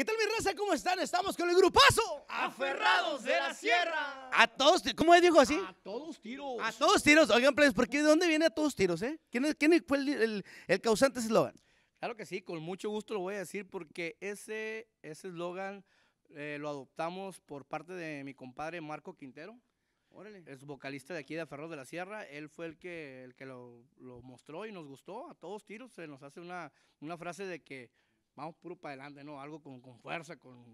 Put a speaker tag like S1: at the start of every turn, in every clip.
S1: ¿Qué tal mi raza? ¿Cómo están? Estamos con el grupazo. Aferrados de la sierra. A todos, ¿cómo es, dijo así? A todos tiros. A todos tiros. Oigan, pues, ¿por qué, ¿de dónde viene a todos tiros, eh? ¿Quién, fue el, causante de causante eslogan?
S2: Claro que sí, con mucho gusto lo voy a decir porque ese eslogan ese eh, lo adoptamos por parte de mi compadre Marco Quintero. Es vocalista de aquí de Aferrados de la Sierra. Él fue el que, el que lo, lo mostró y nos gustó a todos tiros. Se nos hace una, una frase de que vamos puro para adelante, ¿no? Algo con, fuerza, con,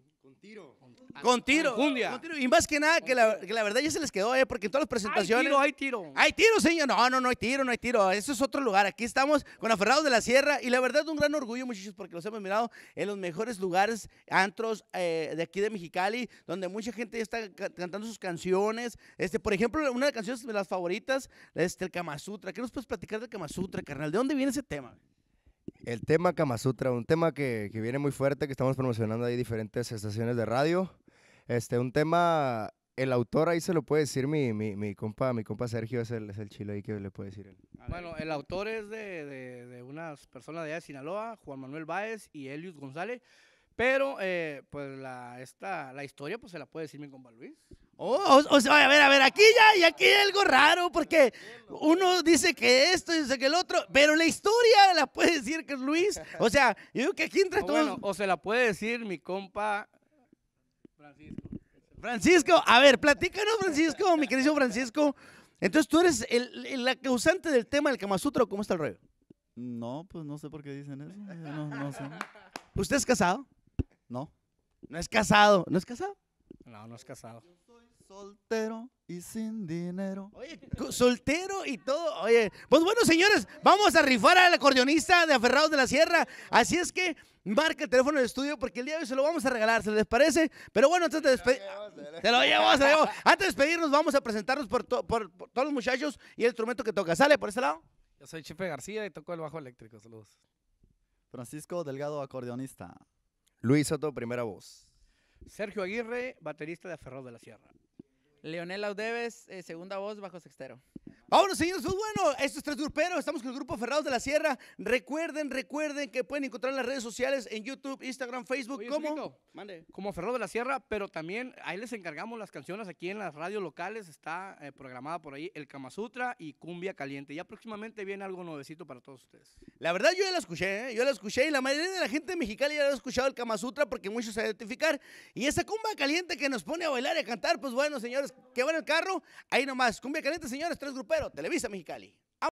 S1: tiro. Con, tiro. Con tiro. Y más que nada, que la, verdad ya se les quedó, ¿eh? Porque en todas las presentaciones. Hay tiro, hay tiro. Hay tiro, señor. No, no, no hay tiro, no hay tiro. Eso es otro lugar. Aquí estamos con Aferrados de la Sierra. Y la verdad, un gran orgullo, muchachos, porque los hemos mirado en los mejores lugares, antros eh, de aquí de Mexicali, donde mucha gente ya está cantando sus canciones. Este, por ejemplo, una de las canciones de las favoritas, este, el Kama Sutra. ¿Qué nos puedes platicar del Kama Sutra, carnal? ¿De dónde viene ese tema?
S2: El tema Kama un tema que, viene muy fuerte, que estamos promocionando ahí diferentes estaciones de radio. Este, un tema, el autor ahí se lo puede decir mi, mi, mi compa, mi compa Sergio es el, es ahí que le puede decir él. Bueno, el autor es de, de, de unas personas de allá de Sinaloa, Juan Manuel Báez y Elius González. Pero, eh, pues, la, esta, la historia, pues, se la puede decir mi compa Luis. Oh, o, sea, a ver, a ver, aquí
S1: ya, y aquí hay algo raro, porque uno dice que esto y dice que el otro, pero la historia la puede decir que es Luis. O sea, yo digo que aquí entre todos. o se la puede decir mi compa Francisco. Francisco, a ver, platícanos, Francisco, mi querido Francisco. Entonces tú eres el, el, la causante del tema del Kama Sutra, ¿cómo está el rollo? No, pues no sé por qué dicen eso. No, no sé. ¿Usted es casado? No. No es casado. ¿No es casado? No, no es casado. soy soltero y sin dinero. Oye, soltero y todo. Oye, pues bueno, señores, vamos a rifar al acordeonista de Aferrados de la Sierra. Así es que marca el teléfono del estudio porque el día de hoy se lo vamos a regalar, ¿se les parece? Pero bueno, antes de despedirnos, te lo lo Antes de despedirnos, vamos a presentarnos por, todos los muchachos y el instrumento que toca. ¿Sale por ese lado?
S2: Yo soy Chipe García y toco el bajo eléctrico. Saludos. Francisco Delgado, acordeonista. Luis
S1: Soto, primera voz.
S2: Sergio Aguirre, baterista de Aferró de la Sierra. Leonel Audeves, eh, segunda voz, bajo sextero.
S1: Vámonos, señores. Pues bueno, esto es Tres Gruperos. Estamos con el grupo Ferrados de la Sierra. Recuerden, recuerden que pueden encontrar las redes sociales en YouTube, Instagram, Facebook. Como Ferrados de la Sierra, pero también
S2: ahí les encargamos las canciones aquí en las radios locales. Está eh, programada por ahí el Kamasutra y Cumbia Caliente. Ya próximamente viene algo nuevecito
S1: para todos ustedes. La verdad, yo ya la escuché, ¿eh? Yo la escuché y la mayoría de la gente mexicana ya la ha escuchado el Kamasutra porque muchos se identificar. Y esa Cumbia Caliente que nos pone a bailar y a cantar, pues bueno, señores, que van el carro. Ahí nomás. Cumbia Caliente, señores, Tres Gruperos. Televisa Mexicali.